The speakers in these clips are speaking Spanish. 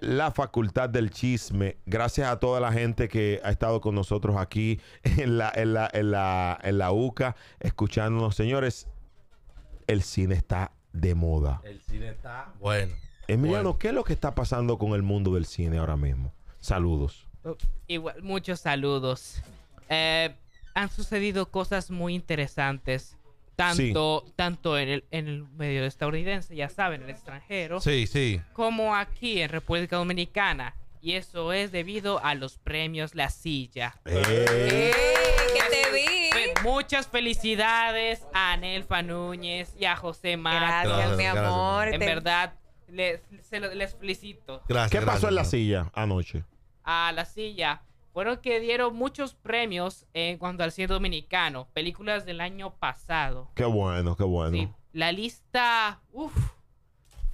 la Facultad del Chisme. Gracias a toda la gente que ha estado con nosotros aquí en la, en la, UCA, escuchándonos. Señores, el cine está de moda. El cine está bueno. Emiliano, ¿qué es lo que está pasando con el mundo del cine ahora mismo? Saludos. Oh, igual, muchos saludos. Eh, han sucedido cosas muy interesantes tanto, tanto en, el, en el medio estadounidense, ya saben, en el extranjero, sí, sí. como aquí en República Dominicana. Y eso es debido a los premios La Silla. ¡Eh! eh ¡Que te vi! muchas felicidades a Nelfa Núñez y a José Mata. Gracias, mi amor. En verdad, les, felicito. Gracias, ¿Qué pasó en La Silla anoche? A La Silla fueron que dieron muchos premios en cuanto al cine dominicano, películas del año pasado. Qué bueno, qué bueno. la lista,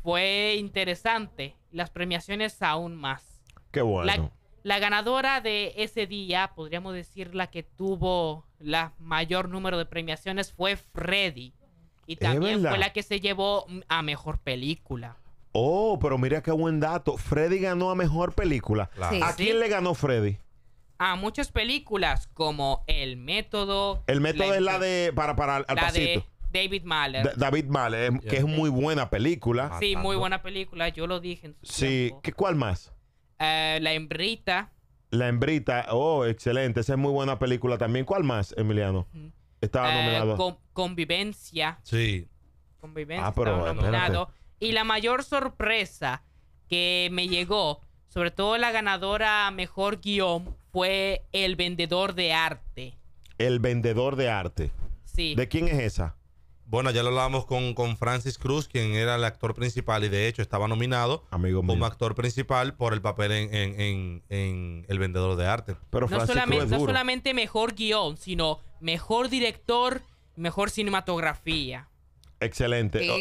fue interesante. Las premiaciones aún más. Qué bueno. La, ganadora de ese día, podríamos decir la que tuvo la mayor número de premiaciones fue Freddy. Y también fue la que se llevó a mejor película. Oh, pero mira qué buen dato. Freddy ganó a mejor película. ¿A quién le ganó Freddy? a muchas películas como El Método. El Método es la de. Para, para la De David Mahler. David Mahler, em, que es muy buena película. Ah, sí, muy buena película, yo lo dije. sí, ¿Qué, ¿cuál más? Eh, la Hembrita. La Hembrita, oh, excelente, esa es muy buena película también. ¿Cuál más, Emiliano? Estaba eh, nominado. convivencia. Sí. Convivencia. Ah, estaba nominado. Y la mayor sorpresa que me llegó sobre todo la ganadora mejor guión fue El Vendedor de Arte. El Vendedor de Arte. Sí. ¿De quién es esa? Bueno, ya lo hablábamos con, Francis Cruz, quien era el actor principal y de hecho estaba nominado como actor principal por el papel en, El Vendedor de Arte. Pero no solamente mejor guión, sino mejor director, mejor cinematografía. Excelente. Oh.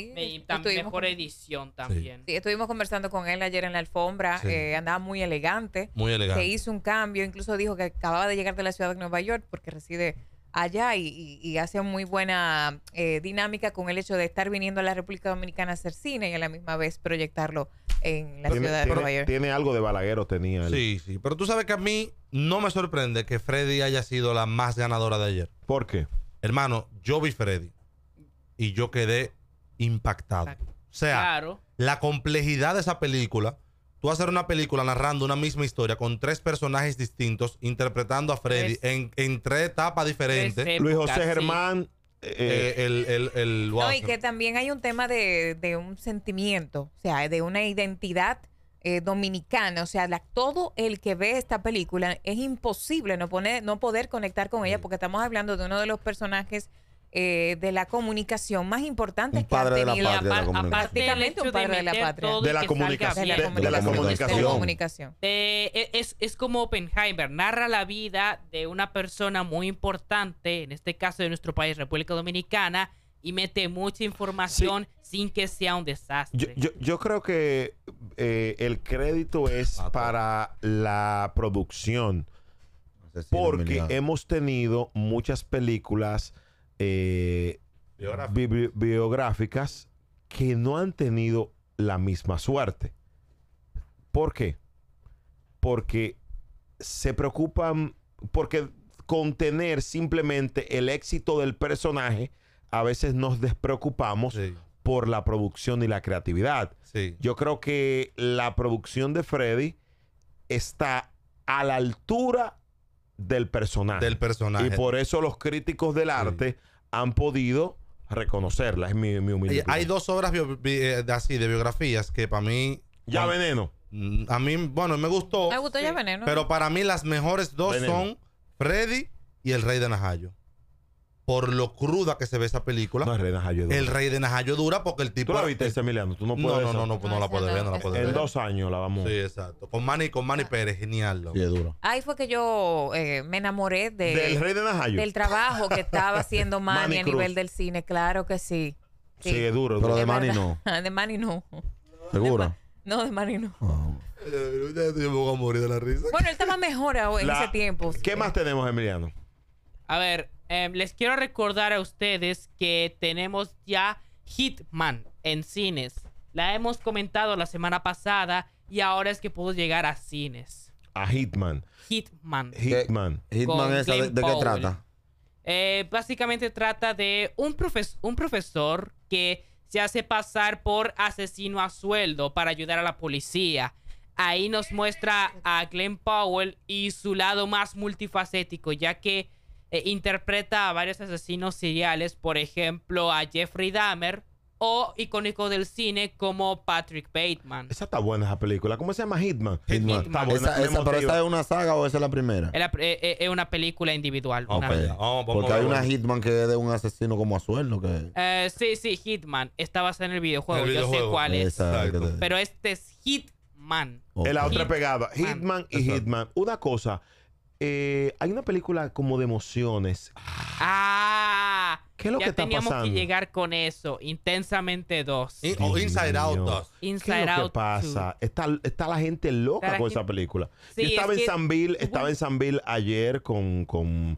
también mejor edición también. estuvimos conversando con él ayer en la alfombra. Eh, andaba muy elegante. Muy elegante. Se hizo un cambio. Incluso dijo que acababa de llegar de la ciudad de Nueva York porque reside allá y, hace muy buena eh, dinámica con el hecho de estar viniendo a la República Dominicana a hacer cine y a la misma vez proyectarlo en la ciudad de Nueva York. Tiene algo de balaguero, tenía. Sí, sí. Pero tú sabes que a mí no me sorprende que Freddy haya sido la más ganadora de ayer. ¿Por qué? Hermano, yo vi Freddy y yo quedé impactado. O sea, la complejidad de esa película, tú hacer una película narrando una misma historia con tres personajes distintos, interpretando a Freddy en, en, tres etapas diferentes. Luis José Germán. Eh, eh, el, el, el, no, y que también hay un tema de, un sentimiento, o sea, de una identidad eh, dominicana, o sea, todo el que ve esta película es imposible no, poner, no poder conectar con ella porque estamos hablando de uno de los personajes eh, de la comunicación más importante que padre De la patria, prácticamente un padre de la patria. De la, comunicación. es, como Oppenheimer, narra la vida de una persona muy importante, en este caso de nuestro país, República Dominicana, y mete mucha información sin que sea un desastre. Yo, creo que eh, el crédito es ah, para la producción. porque hemos tenido muchas películas eh, biográficas que no han tenido la misma suerte. ¿Por qué? Porque se preocupan, porque contener simplemente el éxito del personaje, a veces nos despreocupamos por la producción y la creatividad. Yo creo que la producción de Freddy está a la altura del personaje. Del personaje. Y por eso los críticos del arte han podido reconocerla. Es mi, humildad. Hay dos obras eh, así de biografías que para mí. Ya Veneno. A mí, bueno, me gustó. Me gustó ya Veneno. Pero para mí las mejores dos son Freddy y El Rey de Najayo por lo cruda que se ve esa película. No, el Rey de Najayo Dura. El Rey de Najayo Dura porque el tipo. ¿Tú la viste, Emiliano? Tú no puedes. No, no, no, no, la puedes ver, no la puedes ver. En dos años la vamos. Sí, exacto. Con Manny, con Manny Pérez, genial. Loco. es duro. Ahí fue que yo eh, me enamoré Del Rey de Najayo. Del trabajo que estaba haciendo Manny, a nivel del cine, claro que sí. Sí, es duro. Pero de, Manny no. de Manny no. ¿Segura? Ah. No, de Manny no. risa. Bueno, él estaba mejor ahora en la... ese tiempo. ¿Qué más tenemos, Emiliano? A ver, Em, les quiero recordar a ustedes que tenemos ya Hitman en cines. La hemos comentado la semana pasada y ahora es que puedo llegar a cines. A Hitman. Hitman. Eh, Hitman. Eh, Hitman ¿de, qué trata? Eh, básicamente trata de un, un profesor que se hace pasar por asesino a sueldo para ayudar a la policía. Ahí nos muestra a Glenn Powell y su lado más multifacético, ya que eh, interpreta a varios asesinos seriales, por ejemplo a Jeffrey Dahmer o icónico del cine como Patrick Bateman. Esa está buena esa película. ¿Cómo se llama Hitman? esa, ¿Pero esta es una saga o esa es la primera? Es, eh, eh, una película individual. Porque hay una Hitman que es de un asesino como a Que... sí, sí, Hitman. Está basada en el videojuego. Yo sé cuál es. Pero este es Hitman. la otra pegada. Hitman y Hitman. Una cosa. Eh, hay una película como de emociones. ¡Ah! ¿Qué es lo que está pasando? teníamos que llegar con eso. Intensamente 2. o Inside Out 2. Inside ¿Qué pasa? Está, la gente loca con esa película. estaba, en San Bill. estaba en ayer con, con,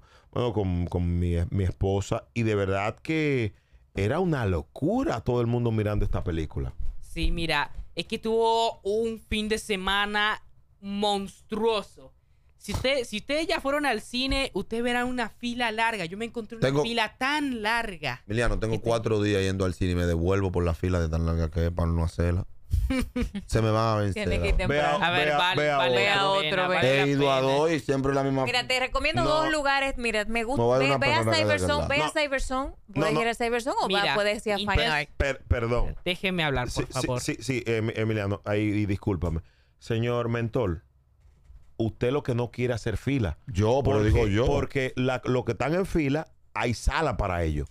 mi, mi, esposa y de verdad que era una locura todo el mundo mirando esta película. Sí, mira, es que tuvo un fin de semana monstruoso. Si, si ustedes ya fueron al cine, ustedes verán una fila larga. Yo me encontré una fila tan larga. Emiliano, tengo cuatro días yendo al cine y me devuelvo por la fila de tan larga que es para no hacerla. Se me va a vencer. Tienes que ir A ver, vale, vea otro. Vea He ido a dos y siempre la misma. Mira, te recomiendo dos lugares. Mira, me gusta. Ve, a Ve, ve a Cyberson, a ir a Cyberson o Mira, a puedes ir a Fine perdón. Déjeme hablar, por favor. sí, sí, em, Emiliano, ahí discúlpame. Señor Mentol, usted lo que no quiere hacer fila. Yo, porque, Porque lo que están en fila, hay sala para ellos.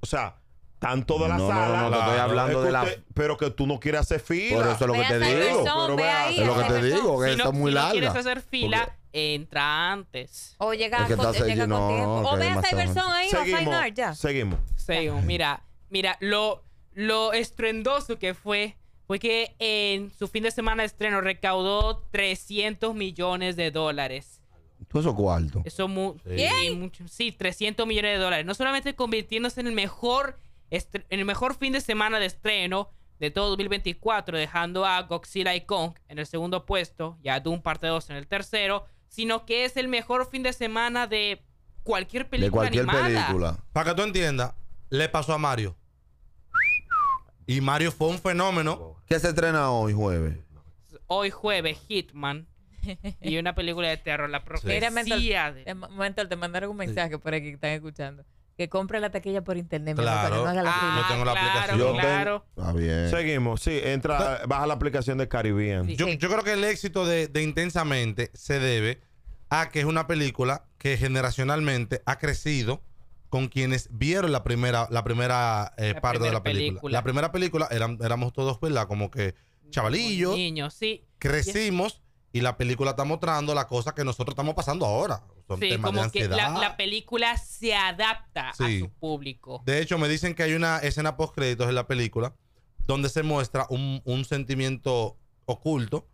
O sea, están todas las no, salas. No, no, no, estoy hablando de la. pero que tú no quieres hacer fila. Por eso es lo que te digo. es lo que te digo, que está muy larga. Si quieres hacer fila. entra antes. O llega, con, llega tiempo. o ve a Cyberzone ahí seguimos, a Fine ya. Seguimos. Seguimos. Mira, mira, lo, lo estruendoso que fue fue que en su fin de semana de estreno recaudó 300 millones de dólares. ¿Tú eso cuánto? Eso sí. mucho. Sí, 300 millones de dólares. No solamente convirtiéndose en el mejor en el mejor fin de semana de estreno de todo 2024, dejando a Godzilla y Kong en el segundo puesto y a Doom Parte 2 en el tercero, sino que es el mejor fin de semana de cualquier película. De cualquier película. Para que tú entiendas, le pasó a Mario. Y Mario fue un fenómeno. que se estrena hoy, jueves? Hoy jueves, Hitman. y una película de terror, la profecía sí. te mandaron un mensaje por aquí que están escuchando. Que compre la taquilla por internet. Claro. No, ah, tengo la claro, aplicación. bien. Seguimos. Sí, entra, eh, baja la aplicación de Caribbean. yo, creo que el éxito de Intensamente se debe a que es una película que generacionalmente ha crecido con quienes vieron la primera, la primera eh, parte de la película. La primera película eran, éramos todos, ¿verdad? Como que chavalillos. Niños, sí. Crecimos y, la película está mostrando la cosa que nosotros estamos pasando ahora. sí, como que la, película se adapta a su público. De hecho, me dicen que hay una escena post créditos en la película donde se muestra un, sentimiento oculto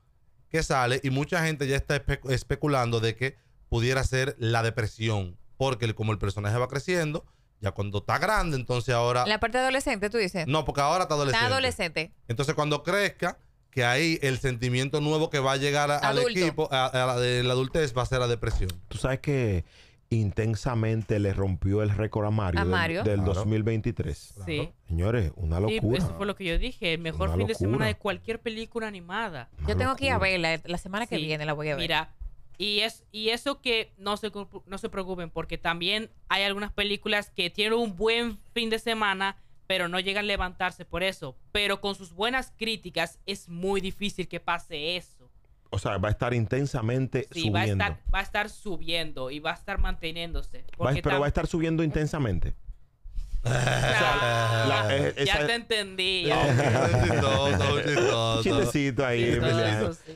que sale y mucha gente ya está especulando de que pudiera ser la depresión porque como el personaje va creciendo, ya cuando está grande, entonces ahora... la parte adolescente, tú dices. No, porque ahora está adolescente. Está adolescente. Entonces cuando crezca, que ahí el sentimiento nuevo que va a llegar al equipo, a, la de la adultez, va a ser la depresión. Tú sabes que intensamente le rompió el récord a Mario, del, 2023. Sí. Señores, una pues, locura. Sí, eso fue lo que yo dije, el mejor fin de semana de cualquier película animada. yo tengo que ir a verla, la semana que viene la voy a ver. Mira, y, es, y eso que no se, no se preocupen, porque también hay algunas películas que tienen un buen fin de semana, pero no llegan a levantarse por eso. Pero con sus buenas críticas es muy difícil que pase eso. O sea, va a estar intensamente subiendo. Va a estar, va a estar subiendo y va a estar manteniéndose. pero va a estar subiendo intensamente. Eh, ya te entendí. Un ahí.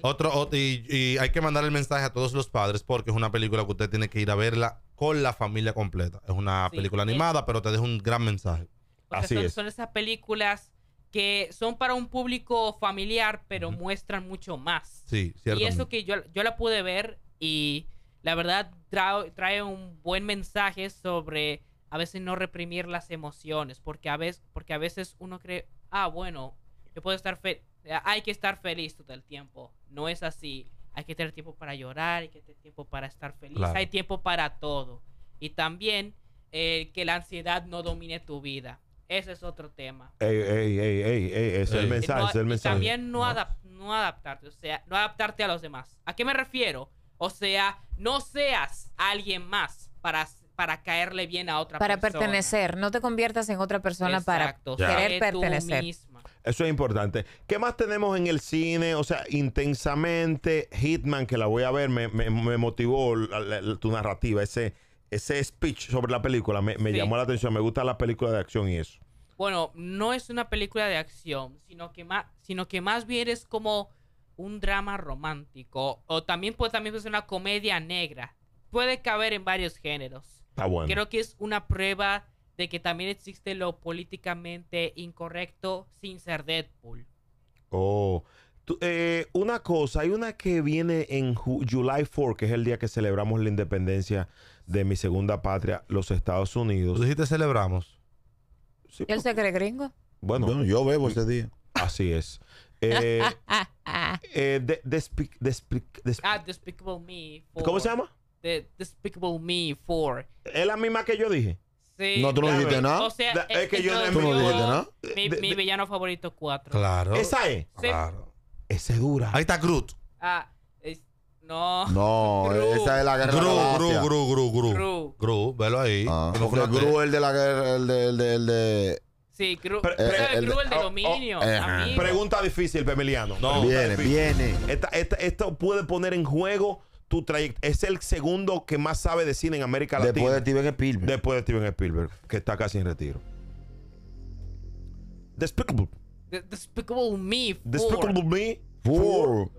Otro, y, hay que mandar el mensaje a todos los padres porque es una película que usted tiene que ir a verla con la familia completa. Es una película animada, pero te deja un gran mensaje. Así son, es. esas películas que son para un público familiar, pero muestran mucho más. Sí, Y eso que yo, yo la pude ver y la verdad trae un buen mensaje sobre a veces no reprimir las emociones, porque a veces, porque a veces uno cree, ah, bueno, yo puedo estar feliz, eh, hay que estar feliz todo el tiempo, no es así, hay que tener tiempo para llorar, hay que tener tiempo para estar feliz, hay tiempo para todo. Y también eh, que la ansiedad no domine tu vida. Ese es otro tema. Ey, ey, ey, ey, ey. Es, El mensaje, el mensaje, También no, no. no adaptarte, o sea, no adaptarte a los demás. ¿A qué me refiero? O sea, no seas alguien más para para caerle bien a otra persona. Para pertenecer, no te conviertas en otra persona para querer pertenecer. Eso es importante. ¿Qué más tenemos en el cine? O sea, intensamente, Hitman, que la voy a ver, me, motivó tu narrativa, ese, ese speech sobre la película, me, llamó la atención, me gusta la película de acción y eso. Bueno, no es una película de acción, sino que más, sino que más bien es como un drama romántico, o también puede, también puede ser una comedia negra. Puede caber en varios géneros. Creo que es una prueba de que también existe lo políticamente incorrecto sin ser Deadpool. Oh, eh, una cosa, hay una que viene en July 4, que es el día que celebramos la independencia de mi segunda patria, los Estados Unidos. ¿Tú dijiste celebramos? ¿el ¿Él gringo? Bueno, yo bebo ese día. Así es. Despicable Me. ¿Cómo se llama? de Despicable Me 4. ¿Es la misma que yo dije? Sí. No, tú no dijiste nada. O sea, es, que yo no, tú dijiste nada. Mi, villano favorito 4. Claro. Esa es. Claro. es dura. Ahí está Groot. Ah, es, no. No, esa es la guerra. Gru, de Gru, Gru, Gru, Gru, velo ahí. Ah, Groot el de la guerra, el de, el de, Sí, Groot pero, el, el, de dominio. pregunta difícil, Pemiliano. No, viene, viene. esta, esto puede poner en juego es el segundo que más sabe de cine en América Latina. Después de Steven Spielberg. Después de Steven Spielberg, que está casi en retiro. Despicable. Despicable Me 4. Despicable Me 4.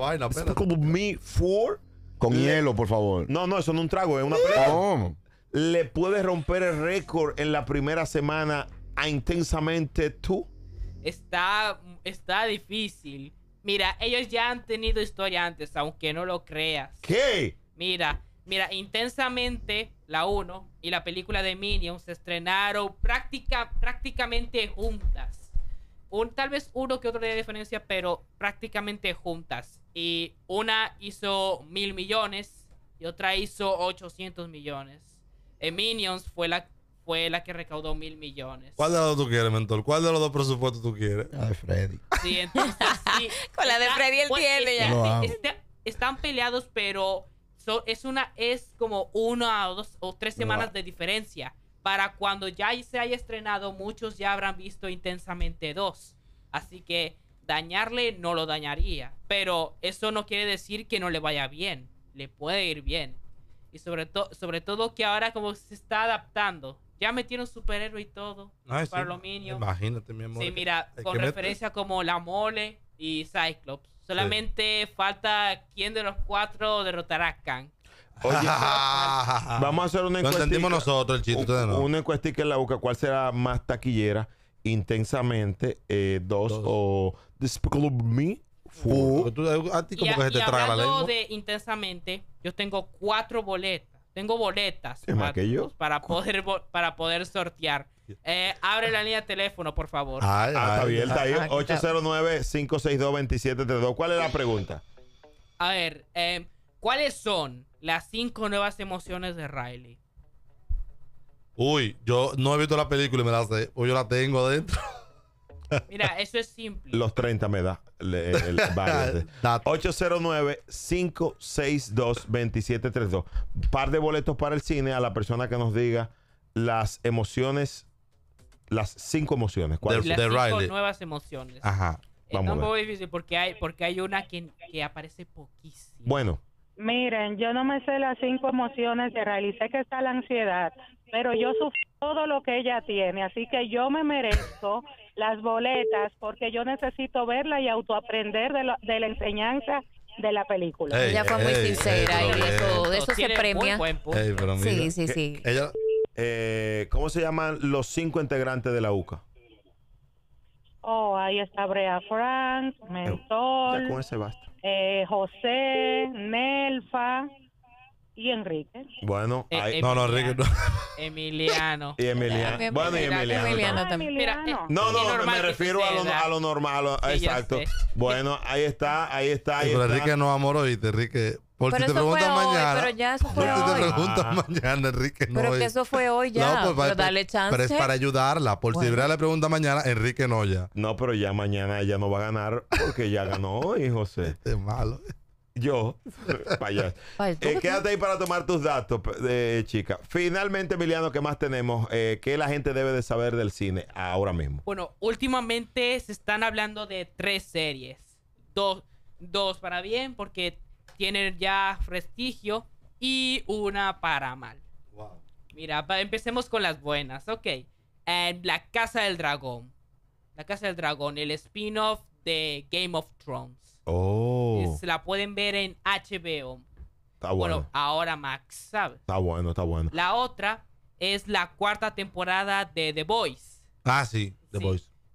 vaina, Despicable Me four. Con hielo, por favor. No, no, eso no es un trago, es una pelea. Ah, Le puedes romper el récord en la primera semana a intensamente tú. Está, está difícil. Mira, ellos ya han tenido historia antes, aunque no lo creas. ¿Qué? Mira, mira, intensamente la 1 y la película de Minions se estrenaron práctica, prácticamente juntas. Un, tal vez uno que otro de diferencia, pero prácticamente juntas. Y una hizo mil millones y otra hizo 800 millones. Eh, Minions fue la fue la que recaudó mil millones. ¿Cuál de los dos tú quieres, mentor? ¿Cuál de los dos presupuestos tú quieres? La de Freddy. Sí, entonces. Con la de Freddy él pues, tiene ya. están peleados, pero es una es como una o dos o tres semanas de diferencia. Para cuando ya se haya estrenado, muchos ya habrán visto intensamente dos. Así que dañarle no lo dañaría. Pero eso no quiere decir que no le vaya bien. Le puede ir bien. Y sobre, todo sobre todo que ahora como se está adaptando, ya metieron superhéroe y todo. Ah, Imagínate, mi amor. Sí, mira, con referencia como la mole y Cyclops. Solamente falta quién de los cuatro derrotará a Khan Oye, vamos a hacer una encuesta. nosotros el chiste. Un, Una encuesta que la busca ¿Cuál será más taquillera? Intensamente. Eh, dos, o Despicable Me. Fu. A ti como que se te traga la lengua. de intensamente, yo tengo cuatro boletos tengo boletas para, poder, para poder sortear. Eh, abre la línea de teléfono, por favor. Ah, ah está abierta ahí. 809-562-2732. ¿Cuál es la pregunta? A ver, em, ¿cuáles son las cinco nuevas emociones de Riley? Uy, yo no he visto la película y me la sé. O pues yo la tengo adentro. Mira, eso es simple. Los 30 me da. 809-562-2732. Par de boletos para el cine a la persona que nos diga las emociones, las cinco emociones. ¿Cuáles? Las cinco nuevas emociones. Ajá. Es un poco difícil porque hay, porque hay una que, que aparece poquísimo. Bueno. Miren, yo no me sé las cinco emociones de Riley. Sé que está la ansiedad, pero yo sufrí todo lo que ella tiene, así que yo me merezco las boletas porque yo necesito verla y autoaprender de, la enseñanza de la película. ella fue muy sincera y de eso se premia. sí, sí, sí. Ella, eh, ¿Cómo se llaman los cinco integrantes de la UCA? Oh, ahí está Brea Frank, eh, Mentor, eh, José, Nelfa, y Enrique. Bueno, e- no, no, Enrique no. Emiliano. y Emiliano. Bueno, y Emiliano. Ah, también. Mira, no, no, me refiero a lo, a lo, normal. exacto. Bueno, ahí está, ahí está. Ahí pero está. Enrique no amor oíste, Enrique. Por si te preguntas mañana. Pero ya eso fue por hoy. si te preguntas ah. mañana, Enrique no. Pero que eso fue hoy ya. No, pues, dale chance. Pero es para ayudarla. Por bueno. si Brea le pregunta mañana, Enrique no ya. No, pero ya mañana ella no va a ganar porque ya ganó hoy, José. Este es malo. Yo, vaya. Eh, quédate ahí para tomar tus datos, chica. Finalmente, Emiliano, ¿qué más tenemos? Eh, ¿Qué la gente debe de saber del cine ahora mismo? Bueno, últimamente se están hablando de tres series. Dos, para bien, porque tienen ya prestigio, y una para mal. Wow. Mira, empecemos con las buenas, ok. La Casa del Dragón. La Casa del Dragón, el spin-off de Game of Thrones. Oh. Se la pueden ver en HBO. Está bueno. bueno. ahora Max sabe. Está bueno, está bueno. La otra es la cuarta temporada de The Voice. Ah, sí, The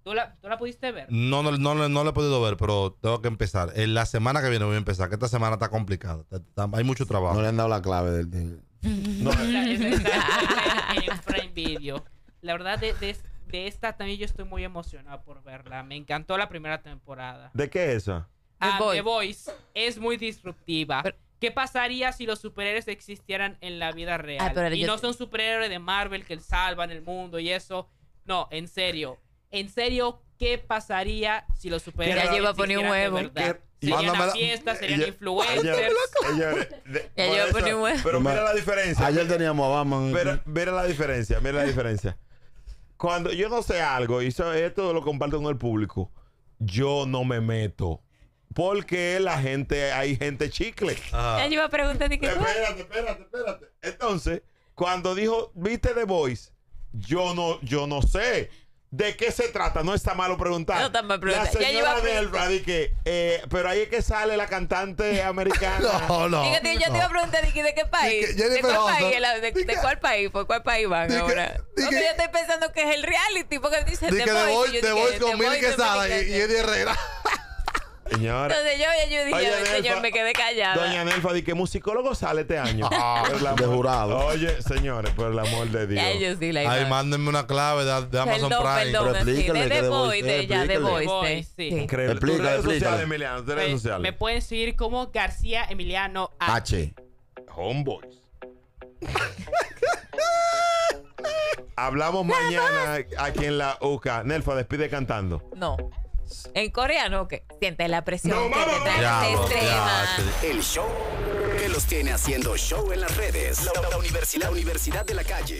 ¿Tú la, pudiste ver? No no, no, no, la he podido ver, pero tengo que empezar. En la semana que viene voy a empezar, que esta semana está complicada. hay mucho trabajo. No le han dado la clave del... No. en Frame Video. La verdad, de, de esta también yo estoy muy emocionado por verla. Me encantó la primera temporada. ¿De qué es esa? The Voice es muy disruptiva. ¿Qué pasaría si los superhéroes existieran en la vida real? y no son superhéroes de Marvel que salvan el mundo y eso. No, en serio. En serio, ¿qué pasaría si los superhéroes ya lleva huevo. Si verdad? Serían fiesta, serían influencers. Pero mira la diferencia. Ayer teníamos a Batman. mira la diferencia, mira la diferencia. Cuando yo no sé algo, y esto lo comparto con el público, yo no me meto porque la gente, hay gente chicle. Ya Él iba a preguntar que Espérate, espérate, espérate. Entonces, cuando dijo, viste The Voice, yo no, yo no sé. ¿De qué se trata? No está malo preguntar. No está mal preguntar. La señora ya iba a eh, pero ahí es que sale la cantante americana. no, no. yo te iba a preguntar, ¿de, de qué país? ¿De cuál país? de, cuál país? ¿Por cuál país van ahora? No sé, yo estoy pensando que es el reality, porque dice The Voice. The Voice con Milly Quesada y, y Eddie Herrera. Entonces yo, yo dije, señor, me quedé callada. Doña Nelfa, ¿de qué musicólogo sale este año. Ah, de jurado. Oye, señores, por el amor de Dios. Ay, Ay, mándenme una clave de, Amazon Prime. Perdón, de, voice, de, ya, de voice. Sí. Increíble. Pues, me pueden seguir como García Emiliano H. H. Homeboys. Hablamos mañana aquí en la UCA. Nelfa, despide cantando. No. En coreano, que siente la presión. que te extrema. Este este El show que los tiene haciendo show en las redes. La, universidad, la universidad de la calle.